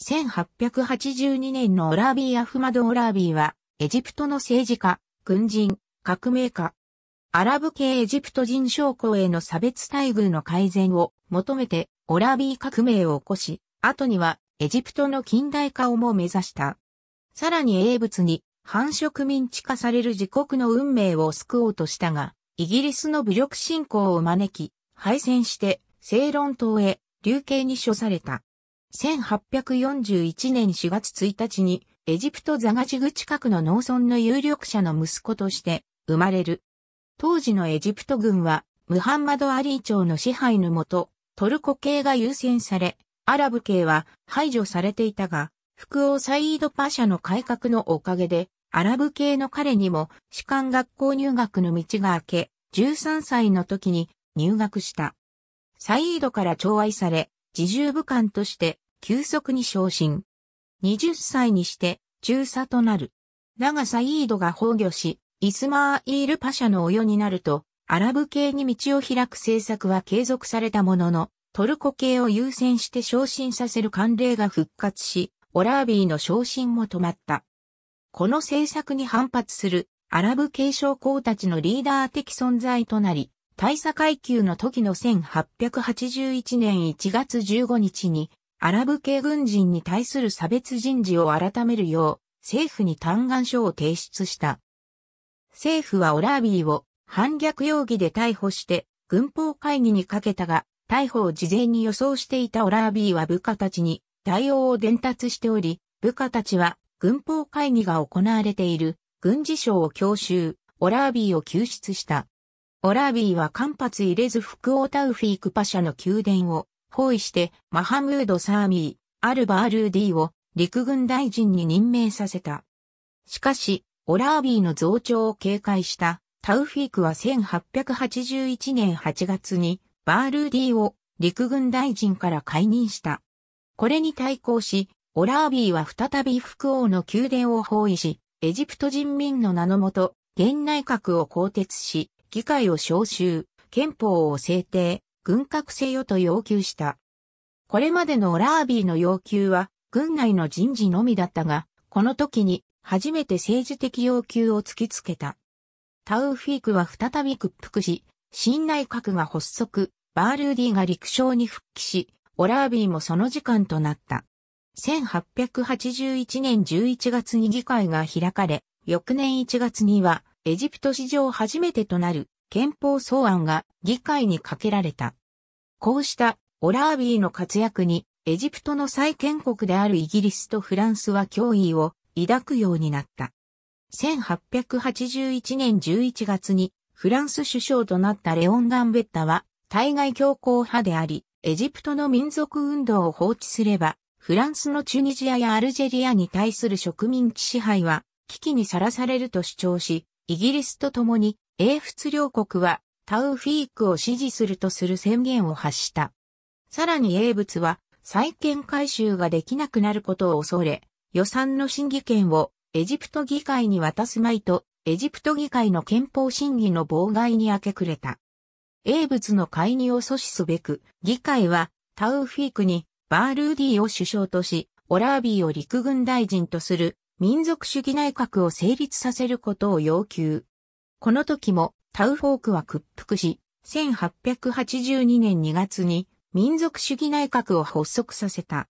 1882年のオラービー・アフマド・オラービーは、エジプトの政治家、軍人、革命家、アラブ系エジプト人将校への差別待遇の改善を求めて、オラービー革命を起こし、後にはエジプトの近代化をも目指した。さらに英仏に反植民地化される自国の運命を救おうとしたが、イギリスの武力侵攻を招き、敗戦して、正論島へ流刑に処された。1841年4月1日に、エジプトザガジグ近くの農村の有力者の息子として生まれる。当時のエジプト軍は、ムハンマド・アリー朝の支配のもと、トルコ系が優先され、アラブ系は排除されていたが、副王サイード・パシャの改革のおかげで、アラブ系の彼にも士官学校入学の道が開け、13歳の時に入学した。サイードから寵愛され、自重武官として急速に昇進。20歳にして中佐となる。長さサイードが崩御し、イスマーイールパシャの親になると、アラブ系に道を開く政策は継続されたものの、トルコ系を優先して昇進させる慣例が復活し、オラービーの昇進も止まった。この政策に反発するアラブ系将校たちのリーダー的存在となり、大佐階級の時の1881年1月15日にアラブ系軍人に対する差別人事を改めるよう、政府に嘆願書を提出した。政府はオラービーを反逆容疑で逮捕して軍法会議にかけたが、逮捕を事前に予想していたオラービーは部下たちに対応を伝達しており、部下たちは軍法会議が行われている軍事省を強襲、オラービーを救出した。オラービーは間髪入れず福オタウフィークパシャの宮殿を包囲してマハムード・サーミー、アルバールーディを陸軍大臣に任命させた。しかし、オラービーの増長を警戒したタウフィークは1881年8月にバールーディを陸軍大臣から解任した。これに対抗し、オラービーは再び副王の宮殿を包囲し、エジプト人民の名のもと、現内閣を更迭し、議会を召集、憲法を制定、軍拡せよと要求した。これまでのオラービーの要求は、軍内の人事のみだったが、この時に初めて政治的要求を突きつけた。タウフィークは再び屈服し、新内閣が発足、バールーディが陸将に復帰し、オラービーもその時間となった。1881年11月に議会が開かれ、翌年1月にはエジプト史上初めてとなる憲法草案が議会にかけられた。こうしたオラービーの活躍にエジプトの再建国であるイギリスとフランスは脅威を抱くようになった。1881年11月にフランス首相となったレオン・ガンベッタは対外強硬派であり、エジプトの民族運動を放置すれば、フランスのチュニジアやアルジェリアに対する植民地支配は危機にさらされると主張し、イギリスと共に英仏両国はタウフィークを支持するとする宣言を発した。さらに英仏は債権回収ができなくなることを恐れ、予算の審議権をエジプト議会に渡すまいと、エジプト議会の憲法審議の妨害に明け暮れた。英仏の介入を阻止すべく、議会はタウフィークにバールーディを首相とし、オラービーを陸軍大臣とする民族主義内閣を成立させることを要求。この時もタウフォークは屈服し、1882年2月に民族主義内閣を発足させた。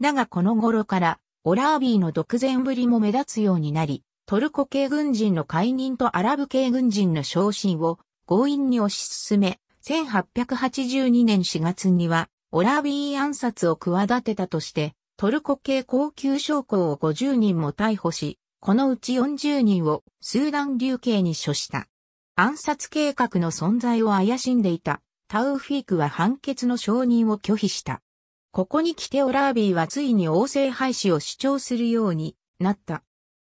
だがこの頃からオラービーの独善ぶりも目立つようになり、トルコ系軍人の解任とアラブ系軍人の昇進を強引に推し進め、1882年4月にはオラービー暗殺を企てたとして、トルコ系高級将校を50人も逮捕し、このうち40人をスーダン流刑に処した。暗殺計画の存在を怪しんでいたタウフィークは判決の承認を拒否した。ここに来てオラービーはついに王政廃止を主張するようになった。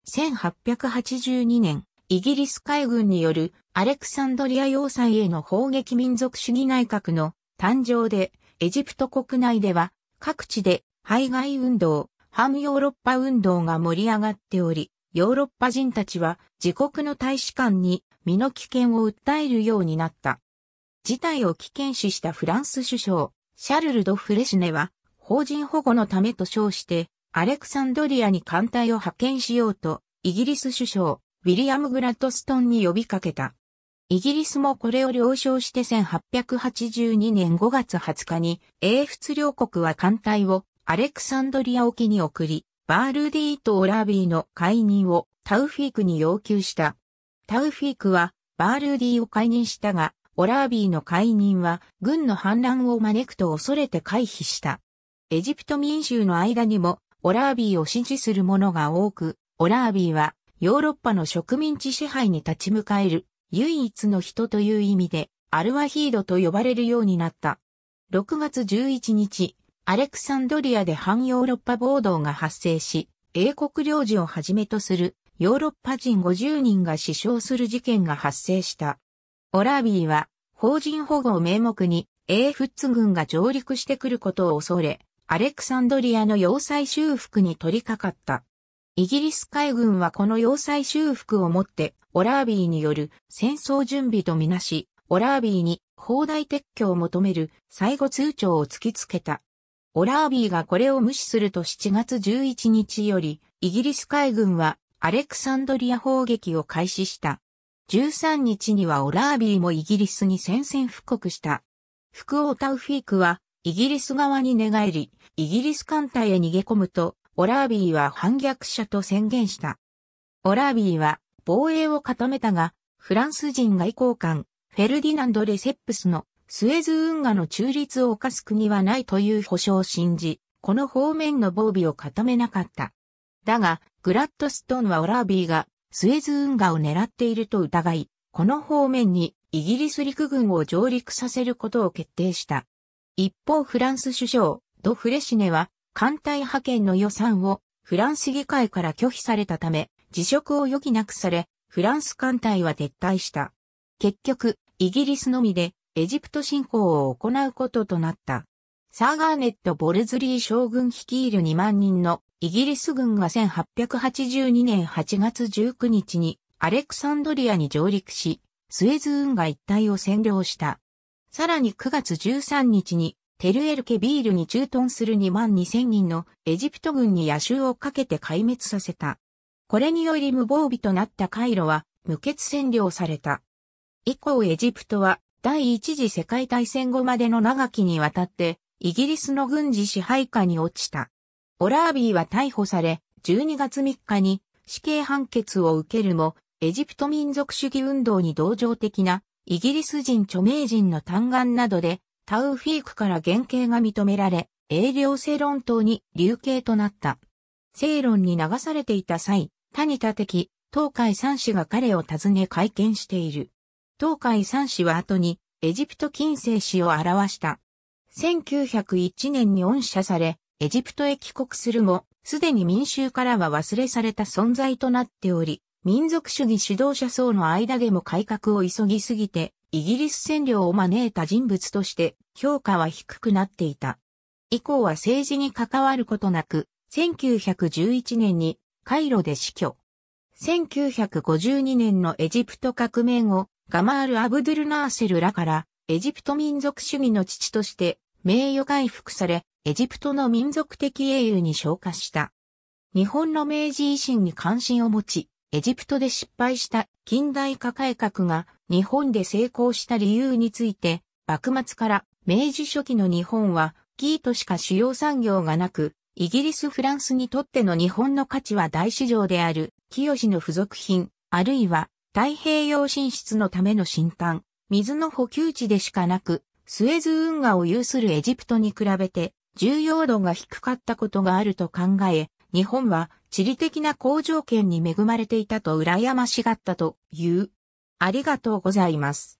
1882年、イギリス海軍によるアレクサンドリア要塞への砲撃民族主義内閣の誕生で、エジプト国内では各地で排外運動、反ヨーロッパ運動が盛り上がっており、ヨーロッパ人たちは自国の大使館に身の危険を訴えるようになった。事態を危険視したフランス首相、シャルル・ド・フレシネは、法人保護のためと称して、アレクサンドリアに艦隊を派遣しようと、イギリス首相、ウィリアム・グラッドストンに呼びかけた。イギリスもこれを了承して1882年5月20日に、英仏両国は艦隊をアレクサンドリア沖に送り、バールディーとオラービーの解任をタウフィークに要求した。タウフィークはバールディを解任したが、オラービーの解任は軍の反乱を招くと恐れて回避した。エジプト民衆の間にもオラービーを支持する者が多く、オラービーはヨーロッパの植民地支配に立ち向かえる唯一の人という意味でアルワヒードと呼ばれるようになった。6月11日、アレクサンドリアで反ヨーロッパ暴動が発生し、英国領事をはじめとするヨーロッパ人50人が死傷する事件が発生した。オラービーは法人保護を名目に英フッツ軍が上陸してくることを恐れ、アレクサンドリアの要塞修復に取り掛かった。イギリス海軍はこの要塞修復をもって、オラービーによる戦争準備とみなし、オラービーに砲台撤去を求める最後通帳を突きつけた。オラービーがこれを無視すると7月11日より、イギリス海軍はアレクサンドリア砲撃を開始した。13日にはオラービーもイギリスに宣戦布告した。フクオタウフィークはイギリス側に寝返り、イギリス艦隊へ逃げ込むと、オラービーは反逆者と宣言した。オラービーは防衛を固めたが、フランス人外交官、フェルディナンド・レセップスのスエズ運河の中立を犯す国はないという保証を信じ、この方面の防備を固めなかった。だが、グラッドストンはオラービーがスエズ運河を狙っていると疑い、この方面にイギリス陸軍を上陸させることを決定した。一方フランス首相、ド・フレシネは、艦隊派遣の予算をフランス議会から拒否されたため、辞職を余儀なくされ、フランス艦隊は撤退した。結局、イギリスのみでエジプト侵攻を行うこととなった。サーガーネット・ボルズリー将軍率いる2万人のイギリス軍が1882年8月19日にアレクサンドリアに上陸し、スエズ運河一帯を占領した。さらに9月13日にテルエルケビールに駐屯する2万2000人のエジプト軍に野襲をかけて壊滅させた。これにより無防備となったカイロは無血占領された。以降エジプトは第一次世界大戦後までの長きにわたって、イギリスの軍事支配下に落ちた。オラービーは逮捕され、12月3日に死刑判決を受けるも、エジプト民族主義運動に同情的なイギリス人著名人の嘆願などで、タウフィークから原型が認められ、英領セロン島に流刑となった。セイロンに流されていた際、谷田的、東海三氏が彼を訪ね会見している。東海三氏は後にエジプト近世史を表した。1901年に恩赦され、エジプトへ帰国するも、すでに民衆からは忘れされた存在となっており、民族主義指導者層の間でも改革を急ぎすぎて、イギリス占領を招いた人物として評価は低くなっていた。以降は政治に関わることなく、1911年にカイロで死去。1952年のエジプト革命後、ガマール・アブドゥルナーセルらから、エジプト民族主義の父として名誉回復され、エジプトの民族的英雄に昇華した。日本の明治維新に関心を持ち、エジプトで失敗した近代化改革が日本で成功した理由について、幕末から明治初期の日本はキーとしか主要産業がなく、イギリス・フランスにとっての日本の価値は大市場である、清の付属品、あるいは太平洋進出のための新端、水の補給地でしかなく、スエズ運河を有するエジプトに比べて重要度が低かったことがあると考え、日本は地理的な好条件に恵まれていたと羨ましがったという。ありがとうございます。